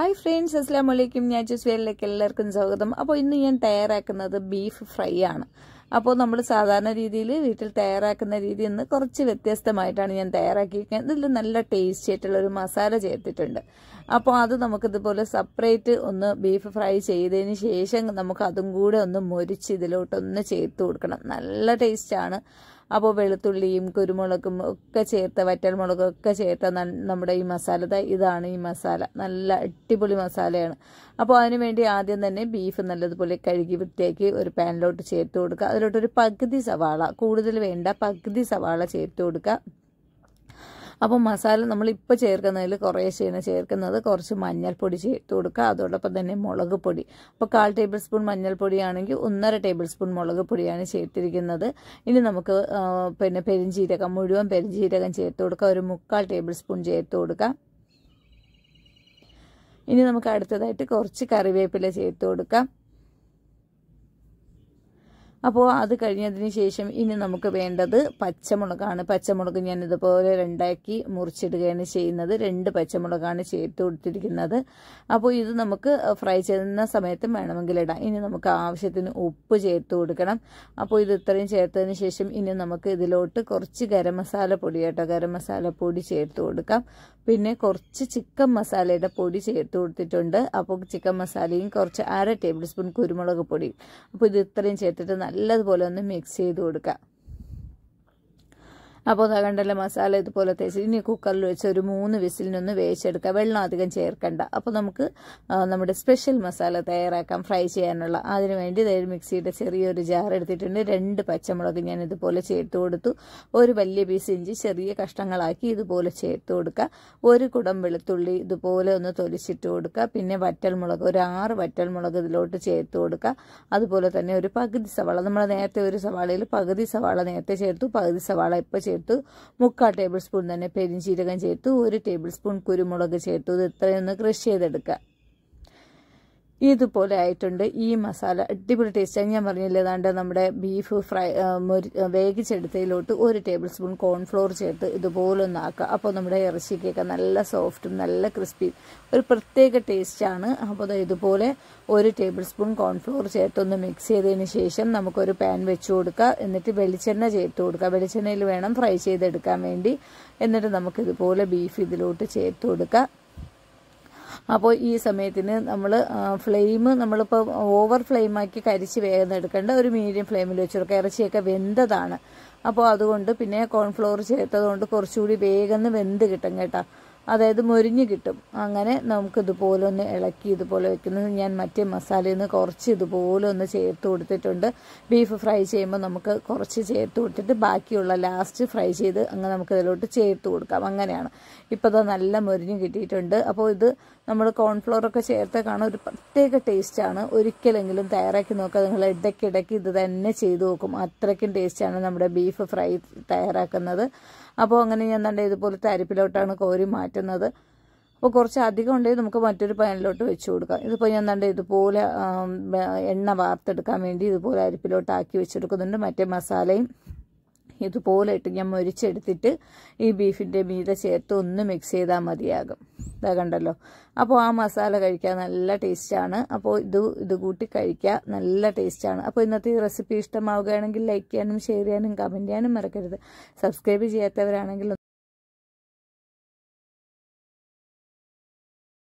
hi friends അസ്ലാം വലൈക്കും ഞാൻ ജുസ്വേലിലേക്ക് എല്ലാവർക്കും സ്വാഗതം അപ്പോൾ ഇന്ന് ഞാൻ തയ്യാറാക്കുന്നത് ബീഫ് ഫ്രൈ ആണ് അപ്പോൾ നമ്മൾ സാധാരണ രീതിയിൽ വീട്ടിൽ തയ്യാറാക്കുന്ന രീതി നിന്ന് കുറച്ച് വ്യത്യസ്തമായിട്ടാണ് ഞാൻ തയ്യാറാക്കിയിരിക്കുന്നത് ഇതിൽ നല്ല ടേസ്റ്റി ആയിട്ടുള്ള ഒരു മസാല ചേർത്തിട്ടുണ്ട് അപ്പോൾ അത് നമുക്കിതുപോലെ സെപ്പറേറ്റ് ഒന്ന് ബീഫ് ഫ്രൈ ചെയ്തതിന് ശേഷം നമുക്ക് അതും കൂടെ ഒന്ന് മുരിച്ച് ഇതിലോട്ടൊന്ന് ചേർത്ത് കൊടുക്കണം നല്ല ടേസ്റ്റാണ് അപ്പോൾ വെളുത്തുള്ളിയും കുരുമുളകും ഒക്കെ ചേർത്ത വറ്റൽമുളകും ഒക്കെ ചേർത്ത നമ്മുടെ ഈ മസാല ഇതാണ് ഈ മസാല നല്ല അടിപൊളി മസാലയാണ് അപ്പോൾ അതിന് വേണ്ടി ആദ്യം തന്നെ ബീഫ് നല്ലതുപോലെ കഴുകി വൃത്തിയാക്കി ഒരു പാനിലോട്ട് ചേർത്ത് കൊടുക്കുക അതിലോട്ടൊരു പകുതി സവാള കൂടുതൽ വേണ്ട പകുതി സവാള ചേർത്ത് കൊടുക്കുക അപ്പോൾ മസാല നമ്മൾ ഇപ്പോൾ ചേർക്കുന്നതിൽ കുറേശ്ശെയാണ് ചേർക്കുന്നത് കുറച്ച് മഞ്ഞൾപ്പൊടി ചേർത്ത് കൊടുക്കുക അതോടൊപ്പം തന്നെ മുളക് പൊടി അപ്പോൾ കാൽ ടേബിൾ സ്പൂൺ മഞ്ഞൾപ്പൊടിയാണെങ്കിൽ ഒന്നര ടേബിൾ സ്പൂൺ മുളക് പൊടിയാണ് ചേർത്തിരിക്കുന്നത് ഇനി നമുക്ക് പിന്നെ പെരിഞ്ചീരകം മുഴുവൻ പെരിഞ്ചീരകം ചേർത്ത് കൊടുക്കുക ഒരു മുക്കാൽ ടേബിൾ സ്പൂൺ ചേർത്ത് കൊടുക്കുക ഇനി നമുക്ക് അടുത്തതായിട്ട് കുറച്ച് കറിവേപ്പില ചേർത്ത് കൊടുക്കാം അപ്പോൾ അത് കഴിഞ്ഞതിന് ശേഷം ഇനി നമുക്ക് വേണ്ടത് പച്ചമുളകാണ് പച്ചമുളക് ഞാൻ ഇതുപോലെ രണ്ടാക്കി മുറിച്ചിടുകയാണ് ചെയ്യുന്നത് രണ്ട് പച്ചമുളകാണ് ചേർത്ത് കൊടുത്തിരിക്കുന്നത് അപ്പോൾ ഇത് നമുക്ക് ഫ്രൈ ചെയ്യുന്ന സമയത്തും വേണമെങ്കിൽ ഇടാം ഇനി നമുക്ക് ആവശ്യത്തിന് ഉപ്പ് ചേർത്ത് കൊടുക്കണം അപ്പോൾ ഇത് ഇത്രയും ചേർത്തതിന് ശേഷം ഇനി നമുക്ക് ഇതിലോട്ട് കുറച്ച് ഗരം മസാല പൊടി കേട്ടോ ഗരം മസാല പൊടി ചേർത്ത് കൊടുക്കാം പിന്നെ കുറച്ച് ചിക്കൻ മസാലയുടെ പൊടി ചേർത്ത് കൊടുത്തിട്ടുണ്ട് അപ്പോൾ ചിക്കൻ മസാലയും കുറച്ച് അര ടേബിൾ സ്പൂൺ കുരുമുളക് പൊടി അപ്പോൾ ഇത് ഇത്രയും ചേർത്തിട്ട് നല്ലതുപോലെ ഒന്ന് മിക്സ് ചെയ്ത് കൊടുക്കുക അപ്പോൾ ഇതാ കണ്ടല്ലോ മസാല ഇതുപോലെ തേച്ച് ഇനി കുക്കറിൽ വെച്ച് ഒരു മൂന്ന് വിസിലിനൊന്ന് വേവിച്ചെടുക്കുക വെള്ളം അധികം ചേർക്കണ്ട അപ്പോൾ നമുക്ക് നമ്മുടെ സ്പെഷ്യൽ മസാല തയ്യാറാക്കാം ഫ്രൈ ചെയ്യാനുള്ള അതിന് വേണ്ടി ഇതൊരു മിക്സിയുടെ ചെറിയൊരു ജാർ എടുത്തിട്ടുണ്ട് രണ്ട് പച്ചമുളക് ഞാൻ ഇതുപോലെ ചേർത്ത് കൊടുത്തു ഒരു വലിയ പീസ് ഇഞ്ചി ചെറിയ കഷ്ണങ്ങളാക്കി ഇതുപോലെ ചേർത്ത് കൊടുക്കുക ഒരു കുടം വെളുത്തുള്ളി ഇതുപോലെ ഒന്ന് തൊലിച്ചിട്ട് കൊടുക്കുക പിന്നെ വറ്റൽമുളക് ഒരു ആറ് വറ്റൽമുളക് ഇതിലോട്ട് ചേർത്ത് കൊടുക്കുക അതുപോലെ തന്നെ ഒരു പകുതി സവാള നമ്മൾ നേരത്തെ ഒരു സവാളയിൽ പകുതി സവാള നേരത്തെ ചേർത്തു പകുതി സവാള ഇപ്പോൾ ചേർത്തു ചേർത്ത് മുക്കാൽ ടേബിൾ സ്പൂൺ തന്നെ പെരിഞ്ചീരകം ചേർത്ത് ഒരു ടേബിൾ സ്പൂൺ കുരുമുളക് ചേർത്ത് ഇത് ഇത്രയൊന്ന് ക്രഷ് ചെയ്തെടുക്കുക ഇതുപോലെ ആയിട്ടുണ്ട് ഈ മസാല അടിപൊളി ടേസ്റ്റാണ് ഞാൻ പറഞ്ഞില്ലേ നമ്മുടെ ബീഫ് ഫ്രൈ വേഗിച്ചെടുത്തതിലോട്ട് ഒരു ടേബിൾ സ്പൂൺ കോൺഫ്ലോർ ചേർത്ത് ഇതുപോലെ ഒന്നാക്കുക അപ്പോൾ നമ്മുടെ ഇറച്ചിക്കൊക്കെ നല്ല സോഫ്റ്റും നല്ല ക്രിസ്പി ഒരു പ്രത്യേക ടേസ്റ്റാണ് അപ്പോൾ ഇതുപോലെ ഒരു ടേബിൾ സ്പൂൺ കോൺഫ്ലോർ ചേർത്തൊന്ന് മിക്സ് ചെയ്തതിന് ശേഷം നമുക്കൊരു പാൻ വെച്ച് കൊടുക്കുക എന്നിട്ട് വെളിച്ചെണ്ണ ചേർത്ത് കൊടുക്കുക വെളിച്ചെണ്ണയിൽ വേണം ഫ്രൈ ചെയ്തെടുക്കാൻ വേണ്ടി എന്നിട്ട് നമുക്കിതുപോലെ ബീഫ് ഇതിലോട്ട് ചേർത്ത് കൊടുക്കുക അപ്പോൾ ഈ സമയത്തിന് നമ്മൾ ഫ്ലെയിം നമ്മളിപ്പോൾ ഓവർ ഫ്ലെയിമാക്കി കരിച്ച് വേഗം എടുക്കേണ്ട ഒരു മീഡിയം ഫ്ലെയിമിൽ വെച്ച് കൊടുക്കുക ഇറച്ചിയൊക്കെ വെന്തതാണ് അപ്പോൾ അതുകൊണ്ട് പിന്നെ കോൺഫ്ലോർ ചേർത്തത് കൊണ്ട് കുറച്ചുകൂടി വേഗം വെന്ത് കിട്ടും കേട്ടോ അതായത് മൊരിഞ്ഞ് കിട്ടും അങ്ങനെ നമുക്ക് ഇതുപോലെ ഒന്ന് ഇളക്കി ഇതുപോലെ വെക്കുന്നത് ഞാൻ മറ്റേ മസാലയിൽ നിന്ന് കുറച്ച് ഇതുപോലെ ഒന്ന് ചേർത്ത് കൊടുത്തിട്ടുണ്ട് ബീഫ് ഫ്രൈ ചെയ്യുമ്പോൾ നമുക്ക് കുറച്ച് ചേർത്ത് കൊടുത്തിട്ട് ബാക്കിയുള്ള ലാസ്റ്റ് ഫ്രൈ ചെയ്ത് അങ്ങ് നമുക്ക് ഇതിലോട്ട് ചേർത്ത് കൊടുക്കാം അങ്ങനെയാണ് ഇപ്പോൾ ഇത് നല്ല മൊരിഞ്ഞ് കിട്ടിയിട്ടുണ്ട് അപ്പോൾ ഇത് നമ്മൾ കോൺഫ്ലോറൊക്കെ ചേർത്ത് കാണാൻ ഒരു പ്രത്യേക ടേസ്റ്റാണ് ഒരിക്കലെങ്കിലും തയ്യാറാക്കി നോക്കുക നിങ്ങൾ ഇടയ്ക്കിടയ്ക്ക് ഇത് തന്നെ ചെയ്ത് നോക്കും അത്രയ്ക്കും ടേസ്റ്റാണ് നമ്മുടെ ബീഫ് ഫ്രൈ തയ്യാറാക്കുന്നത് അപ്പോൾ അങ്ങനെ ഞാൻ നല്ല ഇതുപോലെ അരിപ്പിലോട്ടാണ് കോരി മാറ്റുന്നത് പറ്റുന്നത് അപ്പോൾ കുറച്ച് അധികം ഉണ്ടെങ്കിൽ നമുക്ക് മറ്റൊരു പാനിലോട്ട് വെച്ച് കൊടുക്കാം ഇതിപ്പോൾ ഞാൻ എന്താണ്ട് ഇതുപോലെ എണ്ണ വാർത്തെടുക്കാൻ വേണ്ടി ഇതുപോലെ അരിപ്പിലോട്ട് ആക്കി വെച്ചെടുക്കുന്നുണ്ട് മറ്റേ മസാലയും ഇതുപോലെ ഇട്ട് ഞാൻ മൊരിച്ചെടുത്തിട്ട് ഈ ബീഫിൻ്റെ മീത ചേർത്ത് ഒന്ന് മിക്സ് ചെയ്താൽ മതിയാകും ഇതാ കണ്ടല്ലോ അപ്പോൾ ആ മസാല കഴിക്കാൻ നല്ല ടേസ്റ്റാണ് അപ്പോൾ ഇത് ഇത് കൂട്ടി കഴിക്കുക നല്ല ടേസ്റ്റാണ് അപ്പോൾ ഇന്നത്തെ ഈ റെസിപ്പി ഇഷ്ടമാവുകയാണെങ്കിൽ ലൈക്ക് ചെയ്യാനും ഷെയർ ചെയ്യാനും കമൻറ്റ് ചെയ്യാനും മറക്കരുത് സബ്സ്ക്രൈബ് ചെയ്യാത്തവരാണെങ്കിൽ